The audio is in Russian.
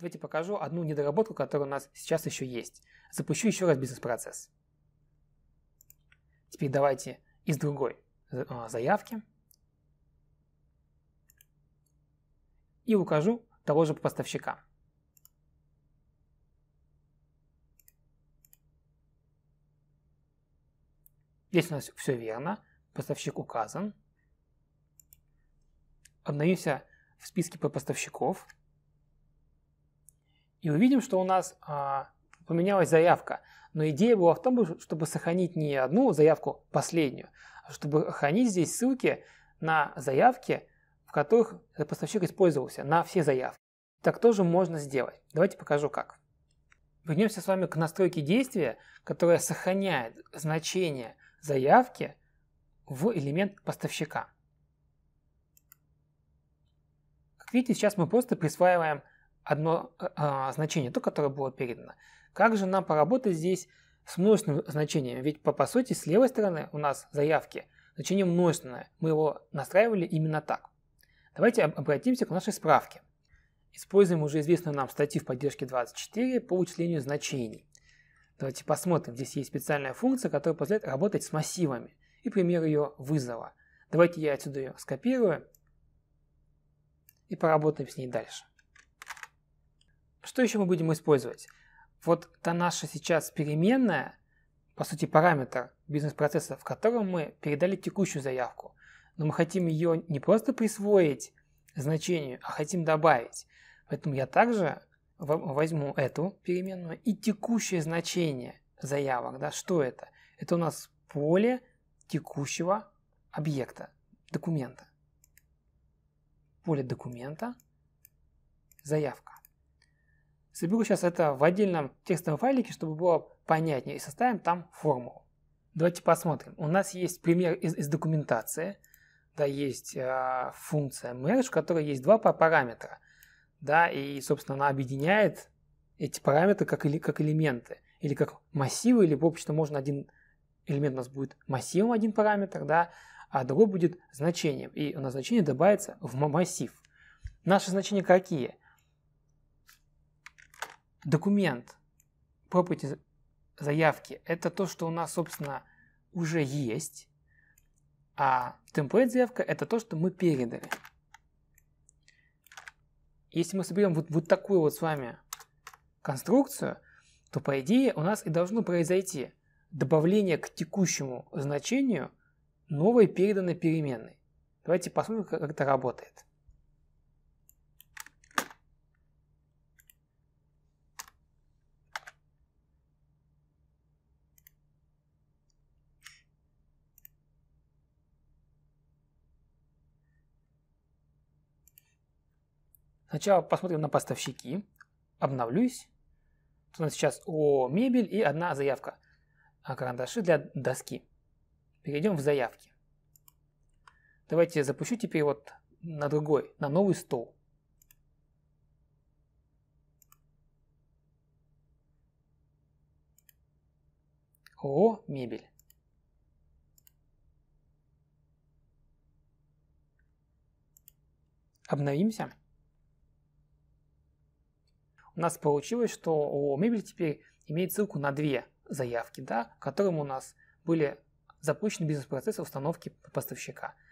Давайте покажу одну недоработку, которая у нас сейчас еще есть. Запущу еще раз бизнес-процесс. Теперь давайте из другой э, заявки. И укажу того же поставщика. Здесь у нас все верно, поставщик указан. Обновимся в списке по поставщиков – и увидим, что у нас а, поменялась заявка. Но идея была в том, чтобы сохранить не одну заявку а последнюю, а чтобы хранить здесь ссылки на заявки, в которых поставщик использовался, на все заявки. Так тоже можно сделать. Давайте покажу как. Вернемся с вами к настройке действия, которое сохраняет значение заявки в элемент поставщика. Как видите, сейчас мы просто присваиваем одно э, а, значение, то, которое было передано. Как же нам поработать здесь с множественным значением? Ведь по, по сути с левой стороны у нас заявки значение множественное. Мы его настраивали именно так. Давайте обратимся к нашей справке. Используем уже известную нам статью в поддержке 24 по вычислению значений. Давайте посмотрим. Здесь есть специальная функция, которая позволяет работать с массивами и пример ее вызова. Давайте я отсюда ее скопирую и поработаем с ней дальше. Что еще мы будем использовать? Вот та наша сейчас переменная, по сути, параметр бизнес-процесса, в котором мы передали текущую заявку. Но мы хотим ее не просто присвоить значению, а хотим добавить. Поэтому я также возьму эту переменную и текущее значение заявок. Да, что это? Это у нас поле текущего объекта, документа. Поле документа, заявка. Соберу сейчас это в отдельном текстовом файлике, чтобы было понятнее, и составим там формулу. Давайте посмотрим. У нас есть пример из, из документации. Да, есть э, функция merge, в которой есть два параметра. Да, и, собственно, она объединяет эти параметры как, или, как элементы, или как массивы, или, в общем-то, можно один элемент у нас будет массивом, один параметр, да, а другой будет значением. И у нас значение добавится в массив. Наши значения какие? документ проповеди заявки – это то, что у нас, собственно, уже есть, а темплейт заявка – это то, что мы передали. Если мы соберем вот, вот такую вот с вами конструкцию, то, по идее, у нас и должно произойти добавление к текущему значению новой переданной переменной. Давайте посмотрим, как это работает. Сначала посмотрим на поставщики. Обновлюсь. Тут у нас сейчас о мебель и одна заявка. А карандаши для доски. Перейдем в заявки. Давайте запущу теперь вот на другой, на новый стол. О «Мебель». Обновимся. У нас получилось, что ООО «Мебель» теперь имеет ссылку на две заявки, да, которым у нас были запущены бизнес-процессы установки поставщика –